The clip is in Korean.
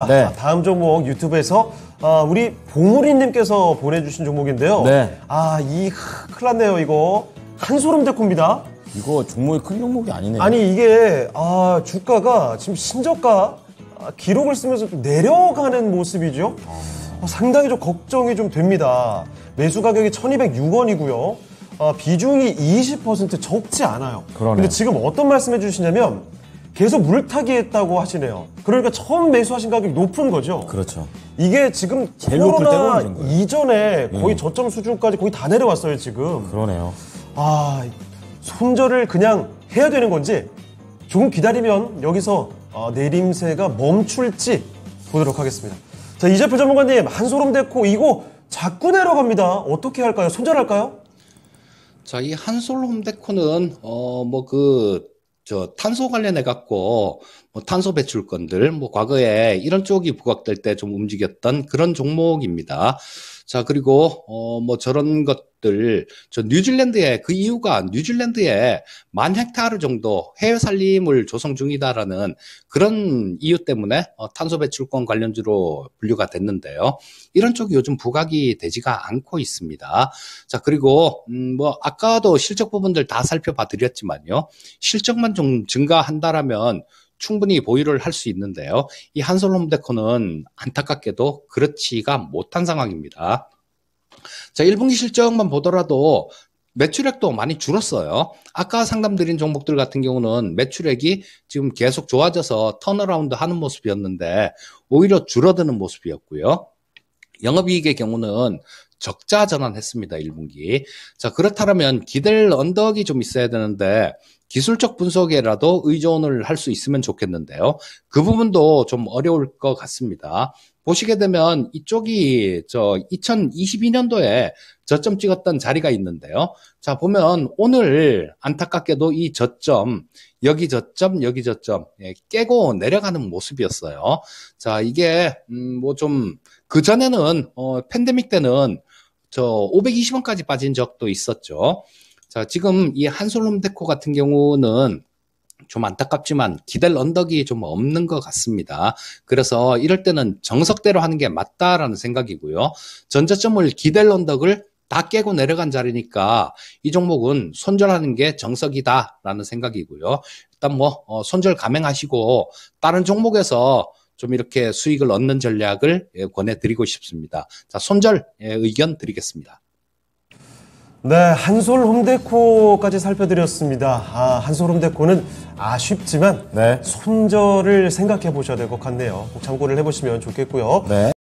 아, 네. 다음 종목 유튜브에서 아, 우리 봉우리님께서 보내주신 종목인데요. 네. 아, 이 큰일 났네요, 이거. 한소름 돋콤입니다 이거 종목이 큰 종목이 아니네요. 아니, 이게 아, 주가가 지금 신저가 아, 기록을 쓰면서 좀 내려가는 모습이죠. 아, 상당히 좀 걱정이 좀 됩니다. 매수 가격이 1206원이고요. 아, 비중이 20% 적지 않아요. 그런데 지금 어떤 말씀해 주시냐면 계속 물타기 했다고 하시네요. 그러니까 처음 매수하신 가격이 높은 거죠. 그렇죠. 이게 지금 제일 코로나 이전에 예. 거의 음. 저점 수준까지 거의 다 내려왔어요, 지금. 그러네요. 아, 손절을 그냥 해야 되는 건지 조금 기다리면 여기서 아, 어, 내림세가 멈출지 보도록 하겠습니다. 자, 이재표 전문가님, 한소름 데코 이거 자꾸 내려갑니다. 어떻게 할까요? 손절할까요? 자, 이 한솔 홈데코는 어뭐그 저 탄소 관련해 갖고 뭐 탄소 배출 건들 뭐 과거에 이런 쪽이 부각될 때 좀 움직였던 그런 종목입니다. 자 그리고 어 뭐 저런 것 기업들 저 뉴질랜드에 그 이유가 뉴질랜드에 만 헥타르 정도 해외 살림을 조성 중이다라는 그런 이유 때문에 어, 탄소 배출권 관련주로 분류가 됐는데요. 이런 쪽이 요즘 부각이 되지가 않고 있습니다. 자 그리고 음, 뭐 아까도 실적 부분들 다 살펴봐 드렸지만요. 실적만 좀 증가한다라면 충분히 보유를 할 수 있는데요. 이 한솔롬데코는 안타깝게도 그렇지가 못한 상황입니다. 자, 1분기 실적만 보더라도 매출액도 많이 줄었어요. 아까 상담드린 종목들 같은 경우는 매출액이 지금 계속 좋아져서 턴어라운드 하는 모습이었는데 오히려 줄어드는 모습이었고요. 영업이익의 경우는 적자 전환했습니다. 1분기. 자, 그렇다면 기댈 언덕이 좀 있어야 되는데 기술적 분석에라도 의존을 할 수 있으면 좋겠는데요. 그 부분도 좀 어려울 것 같습니다. 보시게 되면 이쪽이 저 2022년도에 저점 찍었던 자리가 있는데요. 자, 보면 오늘 안타깝게도 이 저점, 여기 저점, 여기 저점, 예, 깨고 내려가는 모습이었어요. 자, 이게, 음, 뭐 좀, 그전에는, 어, 팬데믹 때는 저 520원까지 빠진 적도 있었죠. 자, 지금 이 한솔롬 데코 같은 경우는 좀 안타깝지만 기댈 언덕이 좀 없는 것 같습니다. 그래서 이럴 때는 정석대로 하는 게 맞다라는 생각이고요. 전자점을 기댈 언덕을 다 깨고 내려간 자리니까 이 종목은 손절하는 게 정석이다라는 생각이고요. 일단 뭐 어, 손절 감행하시고 다른 종목에서 좀 이렇게 수익을 얻는 전략을 예, 권해드리고 싶습니다. 자, 손절 예, 의견 드리겠습니다. 네, 한솔 홈데코까지 살펴드렸습니다. 아, 한솔 홈데코는 아쉽지만 네. 손절을 생각해 보셔야 될 것 같네요. 꼭 참고를 해보시면 좋겠고요. 네.